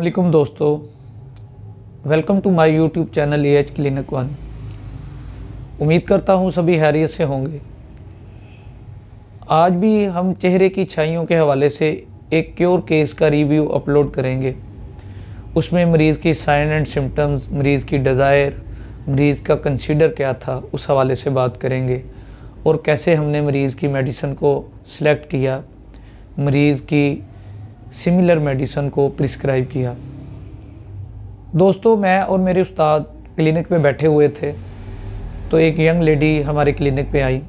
अलकुम दोस्तों welcome to my YouTube channel A H clinic one उम्मीद करता हूँ सभी हैरियत से होंगे आज भी हम चेहरे की छाइयों के हवाले से एक क्योर केस का रिव्यू अपलोड करेंगे उसमें मरीज़ की साइन एंड सिम्टम्स मरीज़ की डिज़ायर मरीज़ का कंसिडर क्या था उस हवाले से बात करेंगे और कैसे हमने मरीज़ की मेडिसन को सिलेक्ट किया मरीज़ की सिमिलर मेडिसन को प्रिस्क्राइब किया दोस्तों मैं और मेरे उस्ताद क्लिनिक पे बैठे हुए थे तो एक यंग लेडी हमारे क्लिनिक पे आई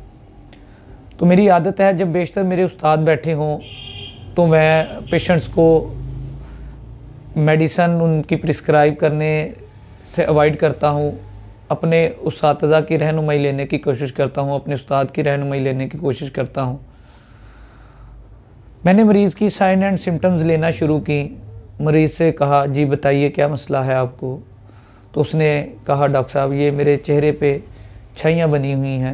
तो मेरी आदत है जब बेशतर मेरे उस्ताद बैठे हों तो मैं पेशेंट्स को मेडिसन उनकी प्रिस्क्राइब करने से अवॉइड करता हूँ अपने उस की रहनुमाई लेने की कोशिश करता हूँ अपने उस्ताद की रहनुमाई लेने की कोशिश करता हूँ मैंने मरीज़ की साइन एंड सिम्टम्स लेना शुरू की मरीज़ से कहा जी बताइए क्या मसला है आपको तो उसने कहा डॉक्टर साहब ये मेरे चेहरे पे छाइयाँ बनी हुई हैं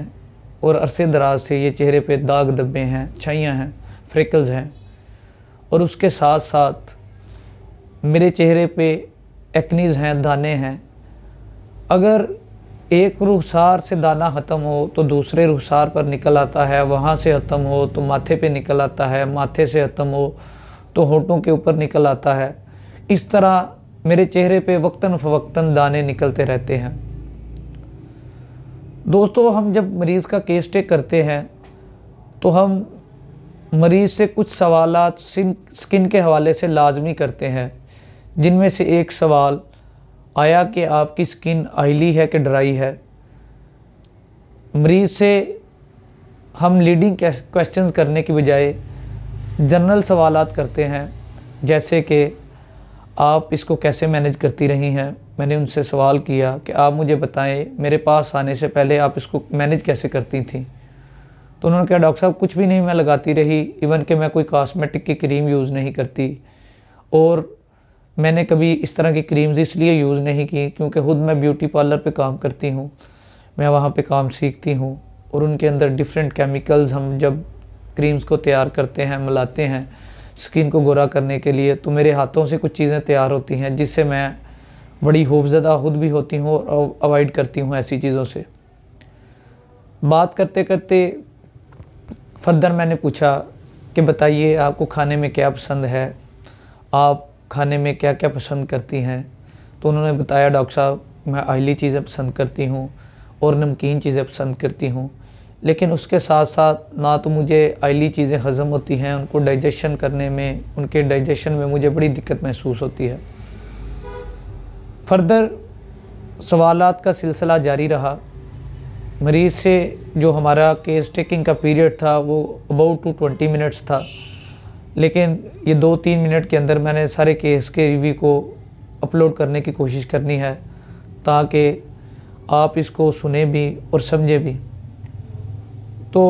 और अरसे दराज से ये चेहरे पे दाग धब्बे हैं छाइयाँ हैं फ्रिकल्स हैं और उसके साथ साथ मेरे चेहरे पे एक्नीज़ हैं दाने हैं अगर एक रुखसार से दाना ख़त्म हो तो दूसरे रुखसार पर निकल आता है वहाँ से ख़त्म हो तो माथे पे निकल आता है माथे से ख़त्म हो तो होठों के ऊपर निकल आता है इस तरह मेरे चेहरे पे वक्ता फ़वक्ता दाने निकलते रहते हैं दोस्तों हम जब मरीज़ का केस टेक करते हैं तो हम मरीज़ से कुछ सवाल स्किन के हवाले से लाजमी करते हैं जिनमें से एक सवाल आया कि आपकी स्किन आयली है कि ड्राई है मरीज से हम लीडिंग क्वेश्चंस करने की बजाय जनरल सवाल करते हैं जैसे कि आप इसको कैसे मैनेज करती रही हैं मैंने उनसे सवाल किया कि आप मुझे बताएं मेरे पास आने से पहले आप इसको मैनेज कैसे करती थी तो उन्होंने कहा डॉक्टर साहब कुछ भी नहीं मैं लगाती रही इवन कि मैं कोई कॉस्मेटिक की क्रीम यूज़ नहीं करती और मैंने कभी इस तरह की क्रीम्स इसलिए यूज़ नहीं की क्योंकि ख़ुद मैं ब्यूटी पार्लर पे काम करती हूँ मैं वहाँ पे काम सीखती हूँ और उनके अंदर डिफरेंट केमिकल्स हम जब क्रीम्स को तैयार करते हैं मिलाते हैं स्किन को गोरा करने के लिए तो मेरे हाथों से कुछ चीज़ें तैयार होती हैं जिससे मैं बड़ी होफजदा खुद भी होती हूँ और अवॉइड करती हूँ ऐसी चीज़ों से बात करते करते फर्दर मैंने पूछा कि बताइए आपको खाने में क्या पसंद है आप खाने में क्या क्या पसंद करती हैं तो उन्होंने बताया डॉक्टर साहब मैं ऑयली चीज़ें पसंद करती हूँ और नमकीन चीज़ें पसंद करती हूँ लेकिन उसके साथ साथ ना तो मुझे ऑयली चीज़ें हज़म होती हैं उनको डाइजेशन करने में उनके डाइजेशन में मुझे बड़ी दिक्कत महसूस होती है फर्दर सवाल का सिलसिला जारी रहा मरीज़ से जो हमारा केस टेकिंग का पीरियड था वो अबाउट टू ट्वेंटी मिनट्स था लेकिन ये दो तीन मिनट के अंदर मैंने सारे केस के रिव्यू को अपलोड करने की कोशिश करनी है ताकि आप इसको सुने भी और समझें भी तो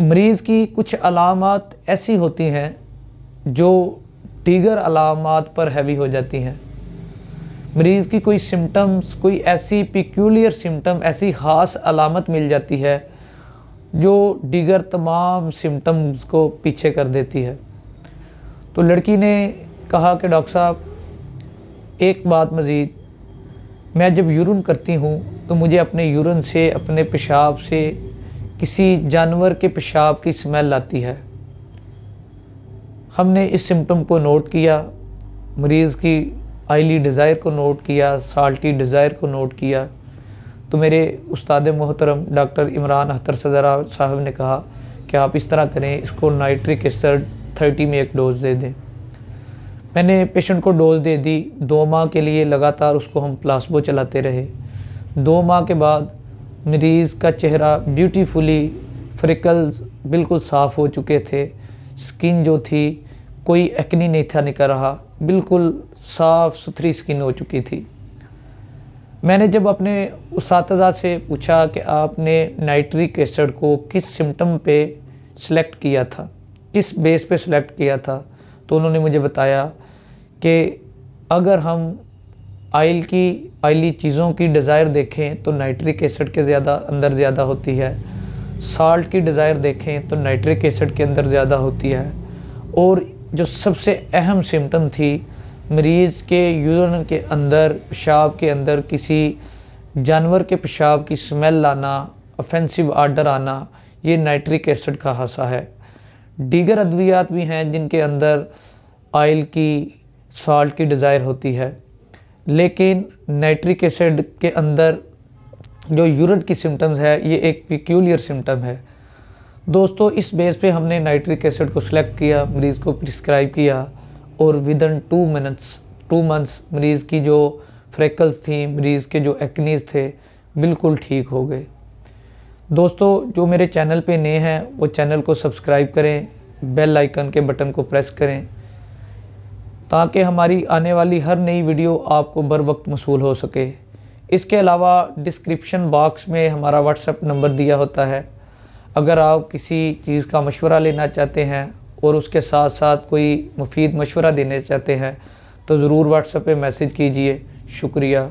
मरीज़ की कुछ अलामत ऐसी होती हैं जो दीगर अलामत पर हैवी हो जाती हैं मरीज़ की कोई सिम्टम्स कोई ऐसी पिक्यूलियर सिम्टम ऐसी ख़ास अलामत मिल जाती है जो दीगर तमाम सिम्टम्स को पीछे कर देती है तो लड़की ने कहा कि डॉक्टर साहब एक बात मज़ीद मैं जब यूरन करती हूँ तो मुझे अपने यूरन से अपने पेशाब से किसी जानवर के पेशाब की स्मेल आती है हमने इस सिम्टम को नोट किया मरीज़ की आइली डिज़ायर को नोट किया साल्टी डिज़ायर को नोट किया तो मेरे उस्ताद मोहतरम डॉक्टर इमरान अख्तर सदरा साहब ने कहा कि आप इस तरह करें इसको नाइट्रिक एसड थर्टी में एक डोज़ दे दें मैंने पेशेंट को डोज़ दे दी दो माह के लिए लगातार उसको हम प्लास्बो चलाते रहे दो माह के बाद मरीज़ का चेहरा ब्यूटीफुली फ्रिकल्स बिल्कुल साफ़ हो चुके थे स्किन जो थी कोई एक्नी नहीं था निकल रहा बिल्कुल साफ़ सुथरी स्किन हो चुकी थी मैंने जब अपने उस से पूछा कि आपने नाइट्रिक एसड को किस सिम्टम पे सिलेक्ट किया था किस बेस पे सिलेक्ट किया था तो उन्होंने मुझे बताया कि अगर हम आयल की आयली चीज़ों की डिज़ायर देखें तो नाइट्रिक एसिड के ज़्यादा अंदर ज़्यादा होती है साल्ट की डिज़ायर देखें तो नाइट्रिक एसिड के अंदर ज़्यादा होती है और जो सबसे अहम सिम्टम थी मरीज़ के यूरन के अंदर पेशाब के अंदर किसी जानवर के पेशाब की स्मेल आना ऑफेंसिव आर्डर आना ये नाइट्रिक एसिड का हासा है दीगर अद्वियात भी हैं जिनके अंदर आयल की साल्ट की डिज़ायर होती है लेकिन नाइट्रिक एसिड के अंदर जो यूरिट की सिम्टम्स है ये एक पिक्यूलियर सिम्टम है दोस्तों इस बेस पे हमने नाइट्रिक एसिड को सिलेक्ट किया मरीज़ को प्रिस्क्राइब किया और within two minutes two months मरीज़ की जो फ्रैकल्स थी मरीज़ के जो एक्नीज़ थे बिल्कुल ठीक हो गए दोस्तों जो मेरे चैनल पे नए हैं वो चैनल को सब्सक्राइब करें बेल आइकन के बटन को प्रेस करें ताकि हमारी आने वाली हर नई वीडियो आपको बर वक्त मसूल हो सके इसके अलावा डिस्क्रिप्शन बॉक्स में हमारा व्हाट्सएप नंबर दिया होता है अगर आप किसी चीज़ का मशवरा लेना चाहते हैं और उसके साथ साथ कोई मुफीद मशवरा देना चाहते हैं तो ज़रूर व्हाट्सएप पे मैसेज कीजिए शुक्रिया